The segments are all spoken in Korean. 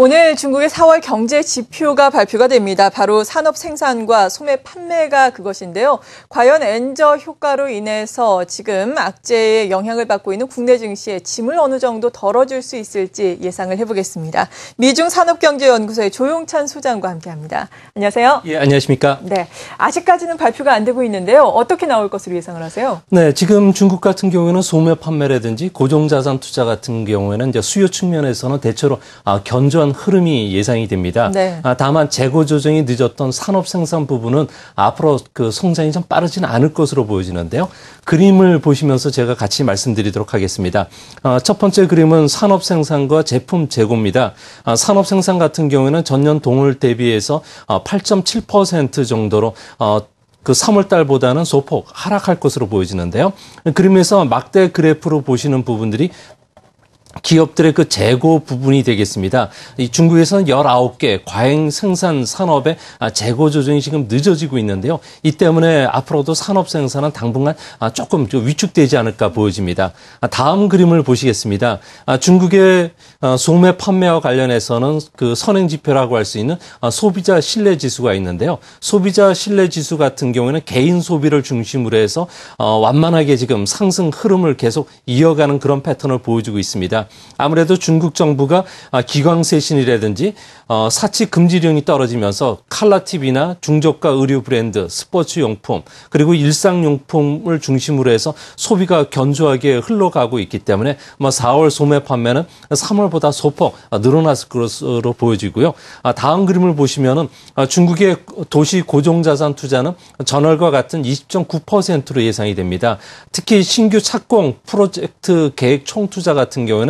오늘 중국의 4월 경제 지표가 발표가 됩니다. 바로 산업 생산과 소매 판매가 그것인데요. 과연 엔저 효과로 인해서 지금 악재의 영향을 받고 있는 국내 증시에 짐을 어느 정도 덜어줄 수 있을지 예상을 해보겠습니다. 미중 산업경제연구소의 조용찬 소장과 함께합니다. 안녕하세요. 예, 안녕하십니까. 네, 아직까지는 발표가 안 되고 있는데요. 어떻게 나올 것으로 예상을 하세요? 네, 지금 중국 같은 경우에는 소매 판매라든지 고정자산 투자 같은 경우에는 이제 수요 측면에서는 대체로 아, 견조한 이런 흐름이 예상이 됩니다. 네. 아, 다만 재고 조정이 늦었던 산업 생산 부분은 앞으로 그 성장이 좀 빠르지는 않을 것으로 보여지는데요. 그림을 보시면서 제가 같이 말씀드리도록 하겠습니다. 아, 첫 번째 그림은 산업 생산과 제품 재고입니다. 아, 산업 생산 같은 경우에는 전년 동월 대비해서 8.7% 아, 정도로 어, 그 3월 달보다는 소폭 하락할 것으로 보여지는데요. 그림에서 막대 그래프로 보시는 부분들이 기업들의 그 재고 부분이 되겠습니다. 중국에서는 19개 과잉 생산 산업의 아, 재고 조정이 지금 늦어지고 있는데요. 이 때문에 앞으로도 산업 생산은 당분간 아, 조금 위축되지 않을까 보여집니다. 아, 다음 그림을 보시겠습니다. 중국의 소매 판매와 관련해서는 그 선행 지표라고 할 수 있는 소비자 신뢰 지수가 있는데요. 소비자 신뢰 지수 같은 경우에는 개인 소비를 중심으로 해서 어, 완만하게 지금 상승 흐름을 계속 이어가는 그런 패턴을 보여주고 있습니다. 있습니다. 아무래도 중국 정부가 아, 기광세신이라든지 어, 사치 금지령이 떨어지면서 칼라TV나 중저가 의류 브랜드, 스포츠 용품, 그리고 일상용품을 중심으로 해서 소비가 견조하게 흘러가고 있기 때문에 4월 뭐 소매 판매는 3월보다 소폭 아, 늘어났을 것으로 보여지고요. 아, 다음 그림을 보시면은 중국의 도시 고정자산 투자는 전월과 같은 20.9%로 예상이 됩니다. 특히 신규 착공 프로젝트 계획 총투자 같은 경우는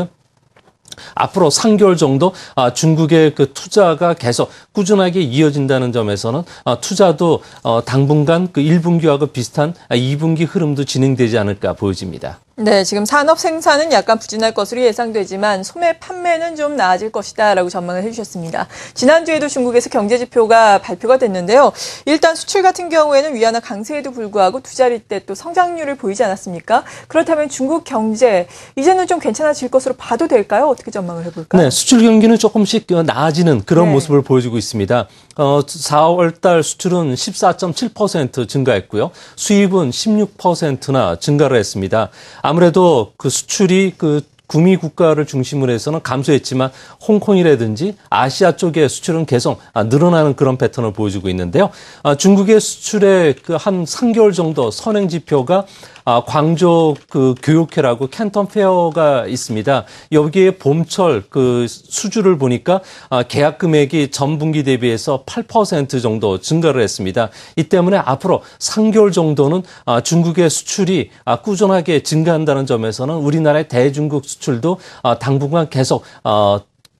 앞으로 3개월 정도 아, 중국의 그 투자가 계속 꾸준하게 이어진다는 점에서는 아, 투자도 어, 당분간 그 1분기와 그 비슷한 2분기 아, 흐름도 진행되지 않을까 보여집니다. 네, 지금 산업 생산은 약간 부진할 것으로 예상되지만 소매 판매는 좀 나아질 것이다라고 전망을 해주셨습니다. 지난주에도 중국에서 경제 지표가 발표가 됐는데요. 일단 수출 같은 경우에는 위안화 강세에도 불구하고 두 자릿대 또 성장률을 보이지 않았습니까? 그렇다면 중국 경제 이제는 좀 괜찮아질 것으로 봐도 될까요? 어떻게 전망을 해볼까요? 네, 수출 경기는 조금씩 나아지는 그런 네. 모습을 보여주고 있습니다. 어, 4월달 수출은 14.7% 증가했고요, 수입은 16%나 증가를 했습니다. 아무래도 그 수출이 그 구미 국가를 중심으로 해서는 감소했지만 홍콩이라든지 아시아 쪽의 수출은 계속 아, 늘어나는 그런 패턴을 보여주고 있는데요. 아, 중국의 수출의 그 한 3개월 정도 선행 지표가 아, 광저 그 교육회라고 캔턴 페어가 있습니다. 여기에 봄철 그 수주를 보니까 아, 계약 금액이 전 분기 대비해서 8% 정도 증가를 했습니다. 이 때문에 앞으로 3개월 정도는 아, 중국의 수출이 꾸준하게 증가한다는 점에서는 우리나라의 대중국 수출도 당분간 계속 어,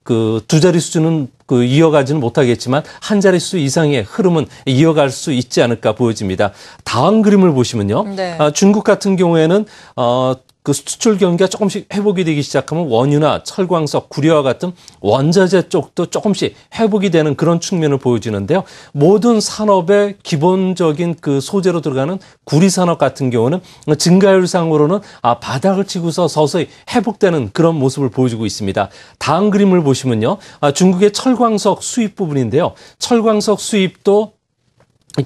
그두 자리 수준은 그 이어가지는 못하겠지만 한 자리 수 이상의 흐름은 이어갈 수 있지 않을까 보여집니다. 다음 그림을 보시면요. 네. 아, 중국 같은 경우에는 어그 수출 경기가 조금씩 회복이 되기 시작하면 원유나 철광석, 구리와 같은 원자재 쪽도 조금씩 회복이 되는 그런 측면을 보여주는데요. 모든 산업의 기본적인 그 소재로 들어가는 구리 산업 같은 경우는 증가율상으로는 아, 바닥을 치고서 서서히 회복되는 그런 모습을 보여주고 있습니다. 다음 그림을 보시면요. 아, 중국의 철광석 수입 부분인데요. 철광석 수입도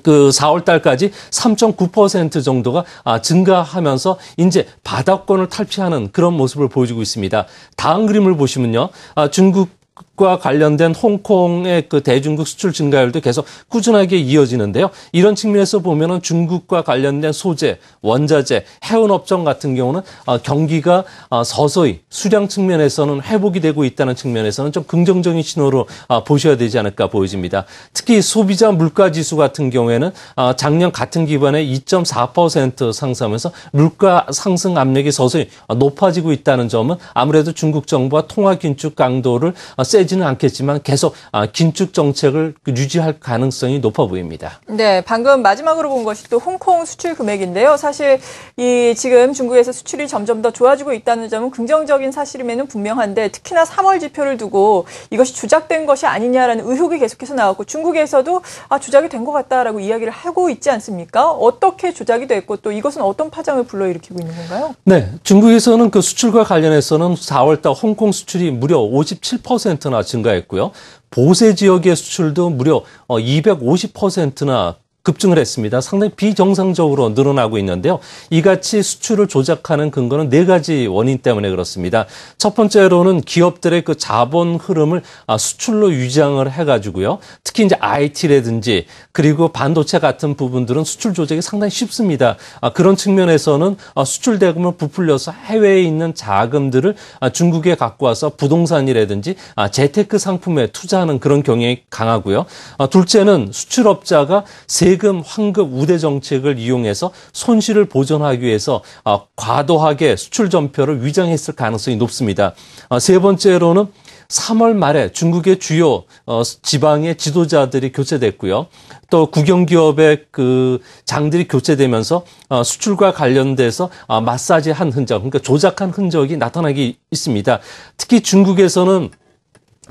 그 4월 달까지 3.9% 정도가 아, 증가하면서 이제 바닥권을 탈피하는 그런 모습을 보여주고 있습니다. 다음 그림을 보시면요. 아, 중국 과 관련된 홍콩의 그 대중국 수출 증가율도 계속 꾸준하게 이어지는데요. 이런 측면에서 보면은 중국과 관련된 소재, 원자재, 해운 업종 같은 경우는 어, 경기가 어, 서서히 수량 측면에서는 회복이 되고 있다는 측면에서는 좀 긍정적인 신호로 어, 보셔야 되지 않을까 보여집니다. 특히 소비자 물가 지수 같은 경우에는 작년 같은 기반에2.4% 상승하면서 물가 상승 압력이 서서히 높아지고 있다는 점은 아무래도 중국 정부와 통화 긴축 강도를 세 확대지는 않겠지만 계속 아, 긴축 정책을 유지할 가능성이 높아 보입니다. 네, 방금 마지막으로 본 것이 또 홍콩 수출 금액인데요. 사실 이 지금 중국에서 수출이 점점 더 좋아지고 있다는 점은 긍정적인 사실임에는 분명한데 특히나 3월 지표를 두고 이것이 조작된 것이 아니냐라는 의혹이 계속해서 나왔고 중국에서도 아, 조작이 된 것 같다라고 이야기를 하고 있지 않습니까? 어떻게 조작이 됐고 또 이것은 어떤 파장을 불러일으키고 있는 건가요? 네, 중국에서는 그 수출과 관련해서는 4월달 홍콩 수출이 무려 57%나 증가했고요. 보세 지역의 수출도 무려 250%나 어, 급증을 했습니다. 상당히 비정상적으로 늘어나고 있는데요. 이같이 수출을 조작하는 근거는 네 가지 원인 때문에 그렇습니다. 첫 번째로는 기업들의 그 자본 흐름을 아, 수출로 유장을 해가지고요. 특히 이제 IT라든지 그리고 반도체 같은 부분들은 수출 조작이 상당히 쉽습니다. 아, 그런 측면에서는 아, 수출 대금을 부풀려서 해외에 있는 자금들을 중국에 갖고 와서 부동산이라든지 재테크 상품에 투자하는 그런 경향이 강하고요. 둘째는 수출업자가 세 세금, 환급, 우대 정책을 이용해서 손실을 보전하기 위해서 아, 과도하게 수출 전표를 위장했을 가능성이 높습니다. 아, 세 번째로는 3월 말에 중국의 주요 어, 지방의 지도자들이 교체됐고요. 또 국영기업의 그 장들이 교체되면서 어, 수출과 관련돼서 아, 마사지 한 흔적, 그러니까 조작한 흔적이 나타나기 있습니다. 특히 중국에서는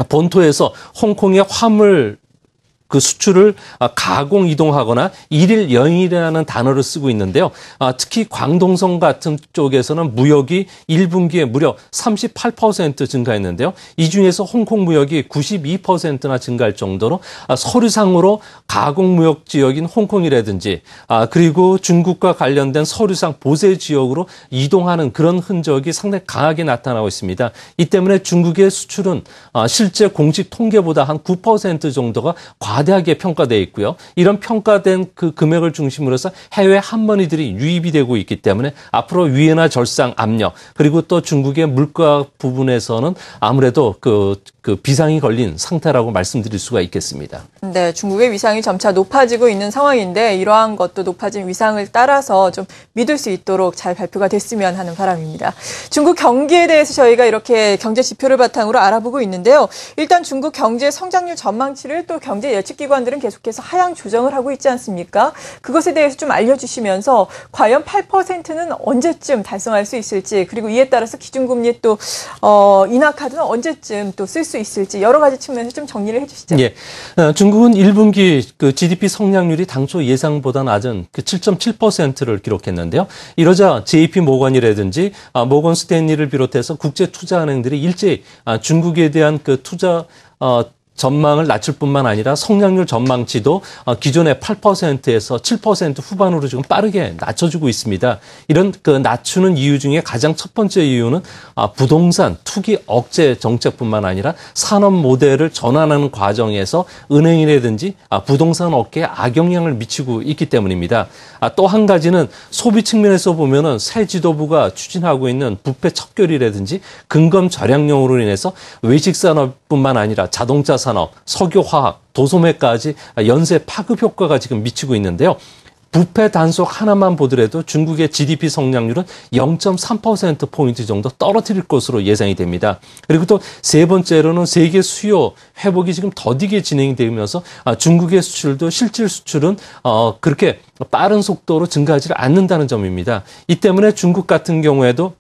본토에서 홍콩의 화물 그 수출을 아, 가공 이동하거나 일일 여행이라는 단어를 쓰고 있는데요. 아, 특히 광동성 같은 쪽에서는 무역이 1분기에 무려 38% 증가했는데요. 이 중에서 홍콩 무역이 92%나 증가할 정도로 아, 서류상으로 가공 무역 지역인 홍콩이라든지 그리고 중국과 관련된 서류상 보세 지역으로 이동하는 그런 흔적이 상당히 강하게 나타나고 있습니다. 이 때문에 중국의 수출은 실제 공식 통계보다 한 9% 정도가 과 과대하게 평가돼 있고요. 이런 평가된 그 금액을 중심으로서 해외 한머니들이 유입이 되고 있기 때문에 앞으로 위엔나 절상 압력 그리고 또 중국의 물가 부분에서는 아무래도 그그 비상이 걸린 상태라고 말씀드릴 수가 있겠습니다. 네, 중국의 위상이 점차 높아지고 있는 상황인데 이러한 것도 높아진 위상을 따라서 좀 믿을 수 있도록 잘 발표가 됐으면 하는 바람입니다. 중국 경기에 대해서 저희가 이렇게 경제 지표를 바탕으로 알아보고 있는데요. 일단 중국 경제 성장률 전망치를 또 경제 예측 기관들은 계속해서 하향 조정을 하고 있지 않습니까? 그것에 대해서 좀 알려주시면서 과연 8%는 언제쯤 달성할 수 있을지 그리고 이에 따라서 기준금리 또 어, 인하 카드는 언제쯤 또쓸수 수 있을지 여러 가지 측면에서 좀 정리를 해주시죠. 예. 어, 중국은 1분기 그 GDP 성장률이 당초 예상보다 낮은 그 7.7%를 기록했는데요. 이러자 JP 모건이라든지 아, 모건 스탠리를 비롯해서 국제 투자은행들이 일제히 아, 중국에 대한 그 투자 어, 전망을 낮출 뿐만 아니라 성장률 전망치도 어, 기존의 8%에서 7% 후반으로 지금 빠르게 낮춰주고 있습니다. 이런 그 낮추는 이유 중에 가장 첫 번째 이유는 아, 부동산 투기 억제 정책뿐만 아니라 산업 모델을 전환하는 과정에서 은행이라든지 아, 부동산 업계에 악영향을 미치고 있기 때문입니다. 아, 또한 가지는 소비 측면에서 보면은 새 지도부가 추진하고 있는 부패 척결이라든지 근검 절약용으로 인해서 외식 산업뿐만 아니라 자동차 산업, 석유화학, 도소매까지 연쇄 파급 효과가 지금 미치고 있는데요. 부패 단속 하나만 보더라도 중국의 GDP 성장률은 0.3%포인트 정도 떨어뜨릴 것으로 예상이 됩니다. 그리고 또 세 번째로는 세계 수요 회복이 지금 더디게 진행 되면서 아, 중국의 수출도 실질 수출은 어, 그렇게 빠른 속도로 증가하지 않는다는 점입니다. 이 때문에 중국 같은 경우에도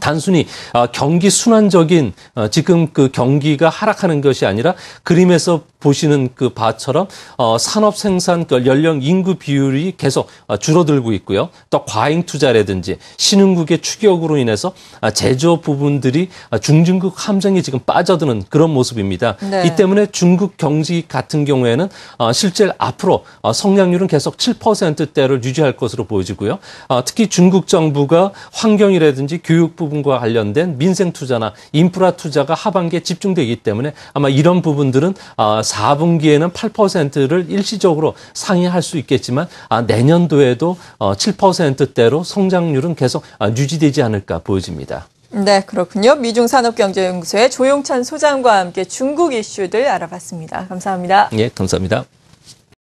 단순히 아, 경기 순환적인 어, 지금 그 경기가 하락하는 것이 아니라 그림에서 보시는 그 바처럼 어, 산업 생산 그 연령 인구 비율이 계속 아, 줄어들고 있고요. 또 과잉 투자라든지 신흥국의 추격으로 인해서 아, 제조업 부분들이 중진국 함정이 지금 빠져드는 그런 모습입니다. 네. 이 때문에 중국 경제 같은 경우에는 어, 실제 앞으로 성장률은 계속 7%대를 유지할 것으로 보여지고요. 특히 중국 정부가 환경이라든지 교육 부분과 관련된 민생 투자나 인프라 투자가 하반기에 집중되기 때문에 아마 이런 부분들은 4분기에는 아, 8%를 일시적으로 상회할 수 있겠지만 아, 내년도에도 7%대로 어, 성장률은 계속 아, 유지되지 않을까 보여집니다. 네, 그렇군요. 미중 산업경제연구소의 조용찬 소장과 함께 중국 이슈들 알아봤습니다. 감사합니다. 예, 감사합니다.